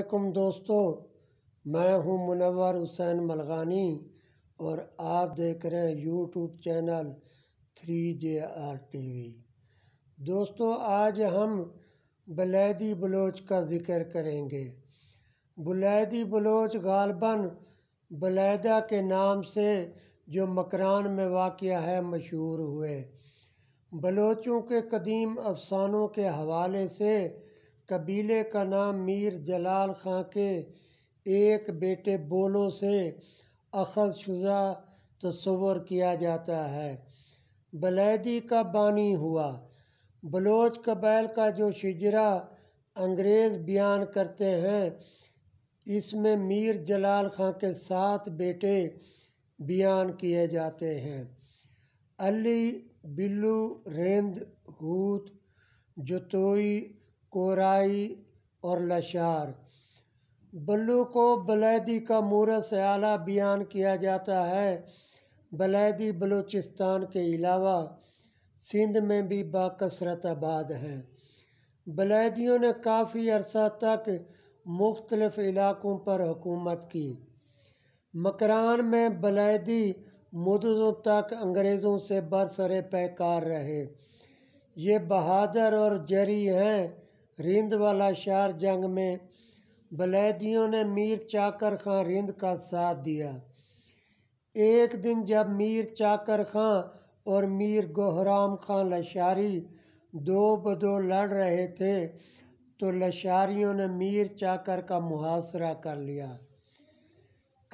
अलकुम दोस्तों मैं हूं मुनवर हुसैन मलगानी और आप देख रहे हैं YouTube channel three J R T V दोस्तों आज हम बलैदी बलोच का ज़िक्र करेंगे बलैदी बलोच गालबन बलैदा के नाम से जो मकरान में वाक़ है मशहूर हुए बलोचों के कदीम अफसानों के हवाले से कबीले का नाम मीर जलाल खां के एक बेटे बोलो से शुजा तस्वर किया जाता है बलैदी का बानी हुआ बलोच कबैल का जो शिजरा अंग्रेज़ बयान करते हैं इसमें मीर जलाल खां के सात बेटे बयान किए जाते हैं अली बिल्लू रेंद हूत जतोई कोराई और लशार बल्लू को बलैदी का मूर्त आला बयान किया जाता है बलैदी बलूचिस्तान के अलावा सिंध में भी बासरत आबाद हैं बलैदियों ने काफ़ी अरसा तक मुख्तलफ़ इलाक़ों पर हुकूमत की मकरान में बलैदी मुदों तक अंग्रेज़ों से बरसरे पैकार रहे ये बहादुर और जरी हैं रिंद वाला शार जंग में बलैदियों ने मीर चाकर खां रिंद का साथ दिया एक दिन जब मीर चाकर खां और मीर गोहराम खां लशारी दो बदो लड़ रहे थे तो लशारियों ने मीर चाकर का मुहासरा कर लिया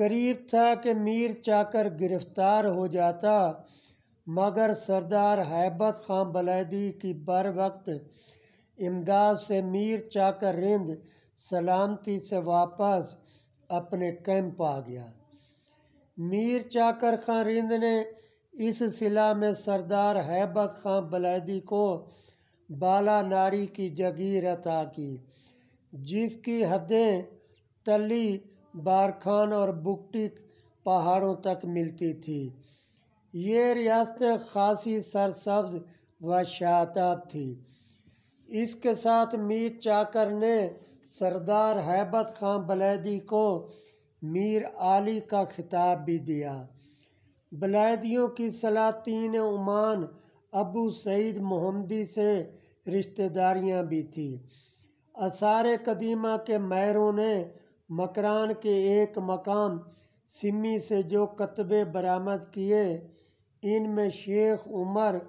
करीब था कि मीर चाकर गिरफ्तार हो जाता मगर सरदार हैबत खां बलैदी की बर वक्त इमदाद से मीर चाकर रिंद सलामती से वापस अपने कैंप आ गया मीर चाकर खां रिंद ने इस सिला में सरदार हैबत खां बलैदी को बाला नारी की जगीर अता की जिसकी हदें तली बारखान और बुकटिक पहाड़ों तक मिलती थी ये रियासतें खासी सरसब्ज व शाताब थी इसके साथ मीर चाकर ने सरदार हैबत खां बलैदी को मीर आली का खिताब भी दिया बलैदियों की सलातीन उमान अबू सईद मोहम्मदी से रिश्तेदारियां भी थी आसार कदीमा के मैरों ने मकरान के एक मकाम सिमी से जो कतबे बरामद किए इनमें शेख उमर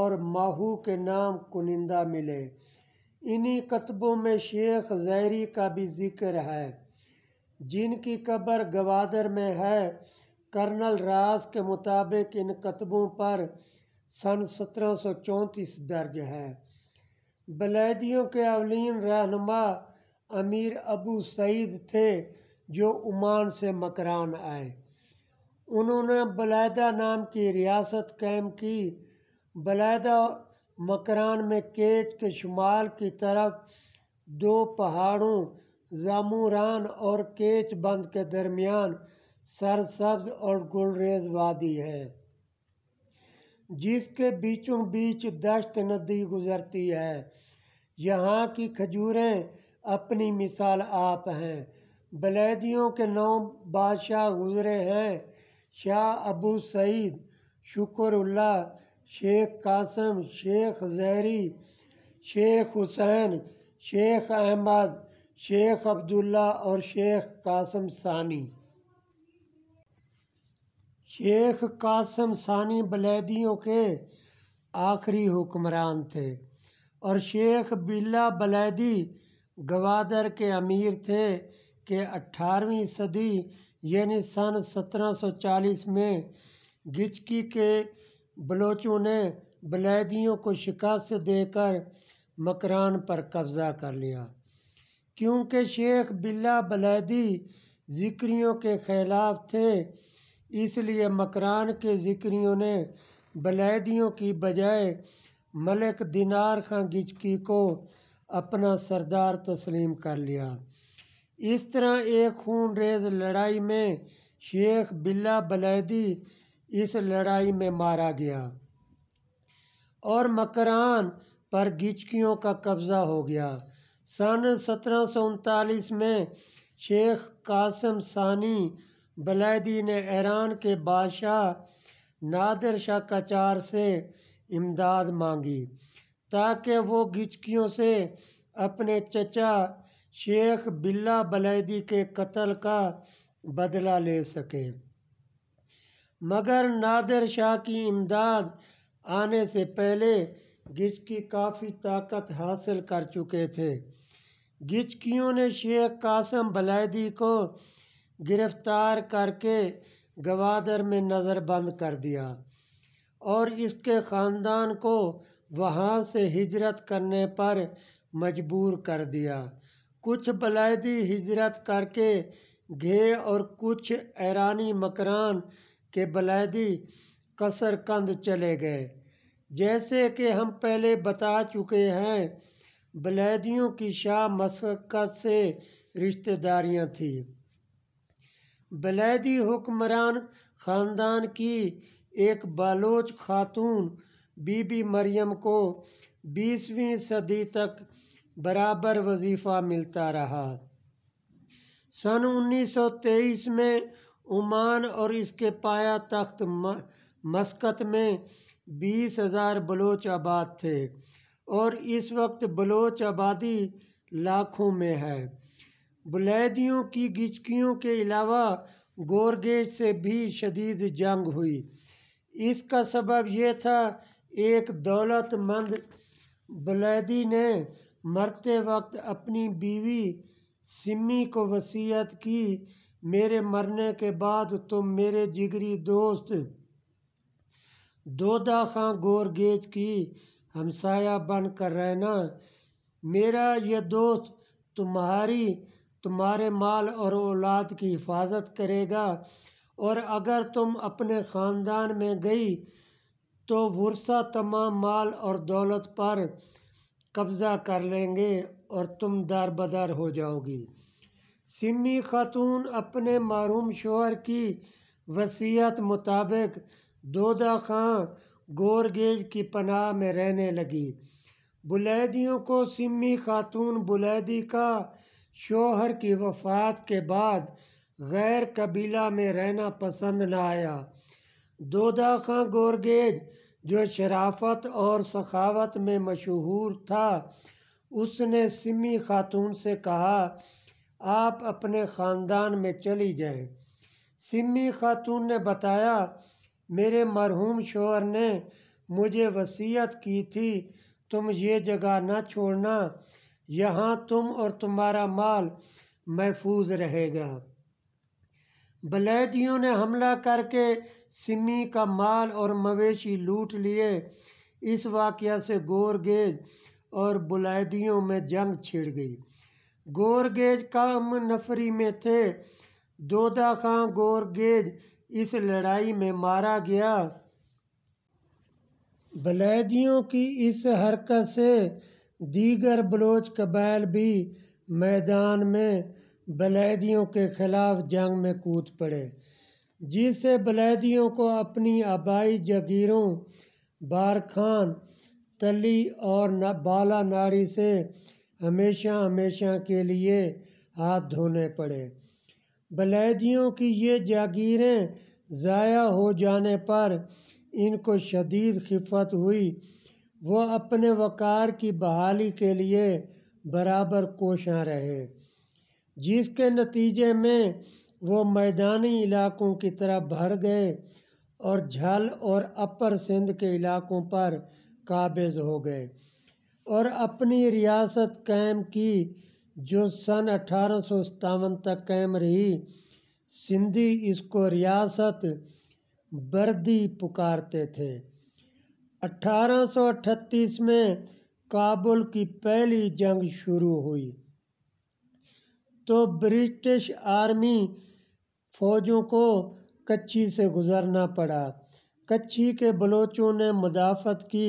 और माहू के नाम कुनिंदा मिले इन्हीं कतबों में शेख जैरी का भी जिक्र है जिनकी कब्र गवादर में है कर्नल राज के मुताबिक इन कतबों पर सन चौंतीस दर्ज है बलैदियों के अवलिन रहनमा अमीर अबू सईद थे जो उमान से मकरान आए उन्होंने बलैदा नाम की रियासत कायम की बलैदा मकरान में केच के शुमाल की तरफ दो पहाड़ों जामुरान और केच बंद के दरमियान सरसब्ज और गुलरेज वादी है जिसके बीचों बीच दश्त नदी गुजरती है यहाँ की खजूरें अपनी मिसाल आप हैं बलैदियों के नौ बादशाह गुजरे हैं शाह अबू सईद शुक्रल्ला शेख कासम शेख जहरी शेख हुसैन शेख अहमद शेख अब्दुल्ला और शेख कासम सानी शेख कासम सानी बलैदियों के आखिरी हुक्मरान थे और शेख बिल्ला बलैदी गवादर के अमीर थे के 18वीं सदी यानी सन 1740 में गिचकी के बलोचों ने बलैदियों को शिकस्त देकर मकरान पर कब्ज़ा कर लिया क्योंकि शेख बिल्ला बलैदी जिक्रियों के खिलाफ थे इसलिए मकरान के जिक्रियों ने बलैदियों की बजाय मलिक दिनार खां गिचकी को अपना सरदार तस्लीम कर लिया इस तरह एक खून रेज लड़ाई में शेख बिल्ला बलैदी इस लड़ाई में मारा गया और मकरान पर गिचकियों का कब्ज़ा हो गया सन सत्रह में शेख कासम सानी बलैदी ने ईरान के बादशाह नादिर शाह कचार से इमदाद मांगी ताकि वो गिचकियों से अपने चचा शेख बिल्ला बलैदी के कत्ल का बदला ले सके मगर नादिर शाह की इमदाद आने से पहले गिचकी काफ़ी ताकत हासिल कर चुके थे गिचकियों ने शेख कासम बलैदी को गिरफ्तार करके गवादर में नज़रबंद कर दिया और इसके ख़ानदान को वहाँ से हिजरत करने पर मजबूर कर दिया कुछ बलैदी हिजरत करके घे और कुछ ऐरानी मकरान के बलैदी कसरकंद चले गए जैसे कि हम पहले बता चुके हैं बलैदियों की शाह मशक्क़त से रिश्तेदारियां थी बलैदी हुक्मरान ख़ानदान की एक बालोच खातून बीबी मरियम को बीसवीं सदी तक बराबर वजीफ़ा मिलता रहा सन 1923 में उमान और इसके पाया तख्त मस्कत में बीस हज़ार बलोच आबाद थे और इस वक्त बलोच आबादी लाखों में है बुलैदियों की गिचकियों के अलावा गोरगेज से भी शदीद जंग हुई इसका सबब यह था एक दौलतमंद बुलैदी ने मरते वक्त अपनी बीवी सिमी को वसीयत की मेरे मरने के बाद तुम मेरे जिगरी दोस्त दोदा खां गोरगेज की हमसाया बन कर रहना मेरा यह दोस्त तुम्हारी तुम्हारे माल और औलाद की हिफाजत करेगा और अगर तुम अपने ख़ानदान में गई तो वर्षा तमाम माल और दौलत पर कब्ज़ा कर लेंगे और तुम दार बदार हो जाओगी सिमी खातून अपने मरूम शोहर की वसीयत मुताबिक दोदा खां गोरगेज की पनाह में रहने लगी बुलैदियों को सिमी खातून बुलैदी का शोहर की वफात के बाद गैर कबीला में रहना पसंद न आया दोदा खां गोरगेज जो शराफत और सखावत में मशहूर था उसने सिमी खातून से कहा आप अपने ख़ानदान में चली जाएं सिमी खातून ने बताया मेरे मरहूम शोहर ने मुझे वसीयत की थी तुम ये जगह ना छोड़ना यहाँ तुम और तुम्हारा माल महफूज रहेगा बलैदियों ने हमला करके सिमी का माल और मवेशी लूट लिए इस वाक़ से गोरगेज और बुलैदियों में जंग छिड़ गई गोरगेज काम नफरी में थे दोदा खां गोरगेज इस लड़ाई में मारा गया बलैदियों की इस हरकत से दीगर बलोच कबैल भी मैदान में बलैदियों के खिलाफ जंग में कूद पड़े जिससे बलैदियों को अपनी आबाई जगीरों बारखान तली और बाला नाड़ी से हमेशा हमेशा के लिए हाथ धोने पड़े बलैदियों की ये जागीरें ज़ाया हो जाने पर इनको शदीद खिफत हुई वो अपने वक़ार की बहाली के लिए बराबर कोशां रहे जिसके नतीजे में वो मैदानी इलाकों की तरफ बढ़ गए और झल और अपर सिंध के इलाकों पर काबिज हो गए और अपनी रियासत कायम की जो सन अठारह तक कायम रही सिंधी इसको रियासत बर्दी पुकारते थे 1838 में काबुल की पहली जंग शुरू हुई तो ब्रिटिश आर्मी फौजों को कच्ची से गुजरना पड़ा कच्ची के बलोचों ने मुदाफत की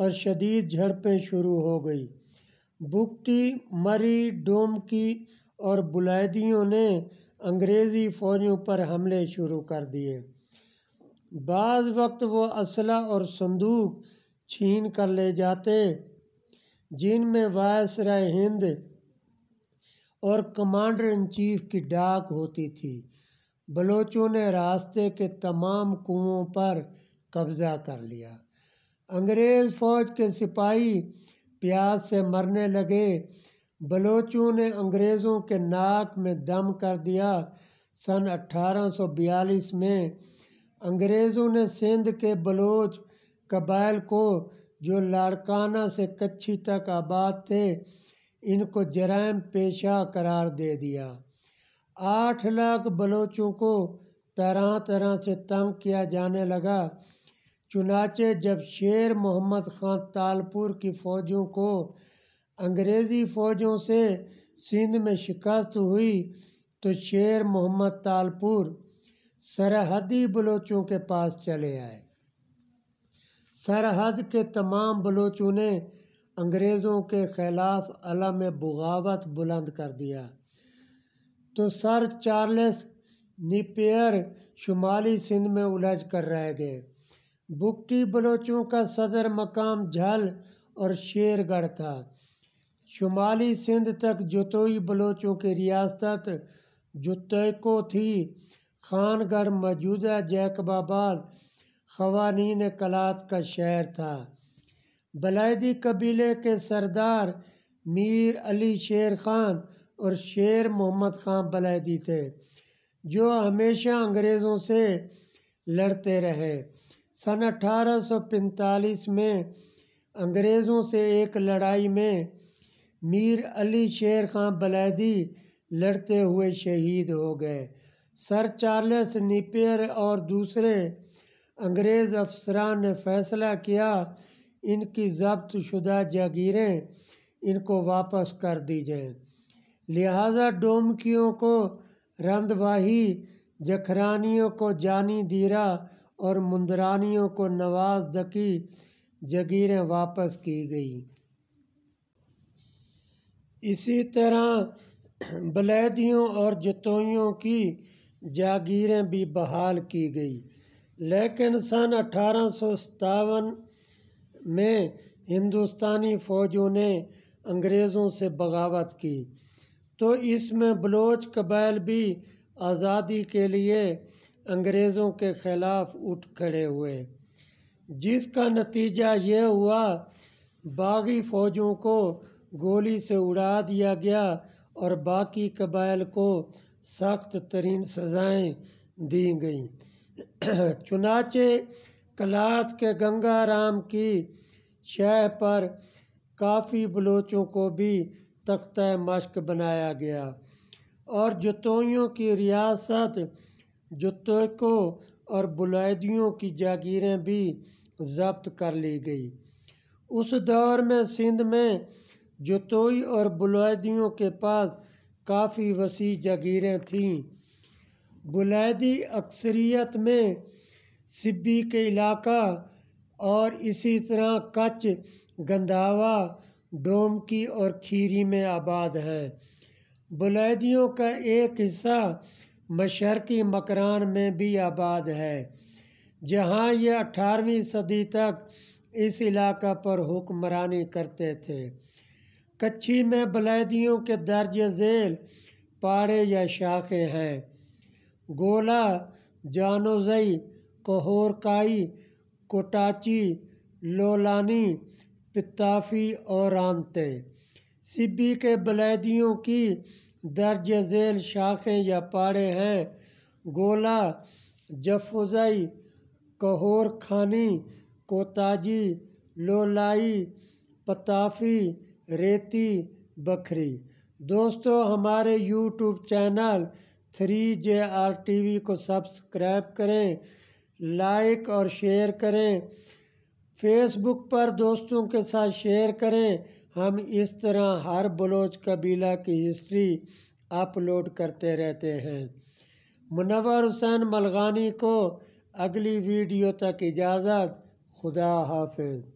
और शदीद झड़पें शुरू हो गई बुकटी मरी डोमकी और बुलादियों ने अंग्रेज़ी फ़ौजों पर हमले शुरू कर दिए बाज़ वक्त वो असला और संदूक छीन कर ले जाते जिनमें राय हिंद और कमांडर इन चीफ की डाक होती थी बलोचों ने रास्ते के तमाम कुओं पर कब्ज़ा कर लिया अंग्रेज़ फ़ौज के सिपाही प्यास से मरने लगे बलोचों ने अंग्रेज़ों के नाक में दम कर दिया सन 1842 में अंग्रेज़ों ने सिंध के बलोच कबाइल को जो लाड़काना से कच्ची तक आबाद थे इनको जराइम पेशा करार दे दिया आठ लाख बलोचों को तरह तरह से तंग किया जाने लगा चुनाचे जब शेर मोहम्मद ख़ान तालपुर की फ़ौजों को अंग्रेज़ी फ़ौजों से सिंध में शिकस्त हुई तो शेर मोहम्मद तालपुर सरहदी बलोचों के पास चले आए सरहद के तमाम बलोचों ने अंग्रेज़ों के ख़िलाफ़ अलम बगावत बुलंद कर दिया तो सर चार्ल्स निपेयर शुमाली सिंध में उलझ कर रह गए बुगटी बलोचों का सदर मकाम झल और शेरगढ़ था शुमाली सिंध तक जतोई बलोचों की रियासत जुतैको थी खानगढ़ मौजूदा जैकबाबाद खवानीन कलात का शहर था बलैदी कबीले के सरदार मीर अली शेर खान और शेर मोहम्मद खान बलैदी थे जो हमेशा अंग्रेज़ों से लड़ते रहे सन 1845 में अंग्रेज़ों से एक लड़ाई में मीर अली शेर खां बलैदी लड़ते हुए शहीद हो गए सर चार्ल्स निपियर और दूसरे अंग्रेज़ अफसरान ने फैसला किया इनकी जब्त शुदा जागीरें इनको वापस कर दी जाएं लिहाजा डोमकियों को रंदवाही जखरानियों को जानी दीरा और मुंदरानियों को नवाज़दकी जगीरें वापस की गई इसी तरह बलैदियों और जतोइयों की जागीरें भी बहाल की गई लेकिन सन अठारह में हिंदुस्तानी फ़ौजों ने अंग्रेज़ों से बगावत की तो इसमें बलोच कबैल भी आज़ादी के लिए अंग्रेज़ों के खिलाफ उठ खड़े हुए जिसका नतीजा ये हुआ बागी फ़ौजों को गोली से उड़ा दिया गया और बाकी कबायल को सख्त तरीन सज़ाएं दी गईं चुनाचे कलाथ के गंगाराम की शह पर काफ़ी बलोचों को भी तख्त मश्क बनाया गया और जतोइयों की रियासत जुतकों और बुलैदियों की जागीरें भी ज़ब्त कर ली गई उस दौर में सिंध में जतोई और बुलैदियों के पास काफ़ी वसी जागीरें थीं बुलैदी अक्सरियत में सिब्बी के इलाका और इसी तरह कच्छ गंदावा डोमकी और खीरी में आबाद हैं बुलैदियों का एक हिस्सा मशरक़ी मकरान में भी आबाद है जहाँ ये अठारहवीं सदी तक इस इलाका पर हुक्मरानी करते थे कच्ची में बलैदियों के दर्ज झेल पाड़े या शाखें हैं गोला जानोजई कोहोरकाई कोटाची लोलानी पिताफी और आंते सिब्बी के बलैदियों की दर्ज झेल शाखें या पाड़े हैं गोला जफुज़ई खानी कोताजी लोलाई पताफ़ी रेती बखरी दोस्तों हमारे YouTube channel three J R T V को सब्सक्राइब करें लाइक और शेयर करें फेसबुक पर दोस्तों के साथ शेयर करें हम इस तरह हर बलोच कबीला की हिस्ट्री अपलोड करते रहते हैं मुनवर हुसैन मलगानी को अगली वीडियो तक इजाज़त खुदा हाफिज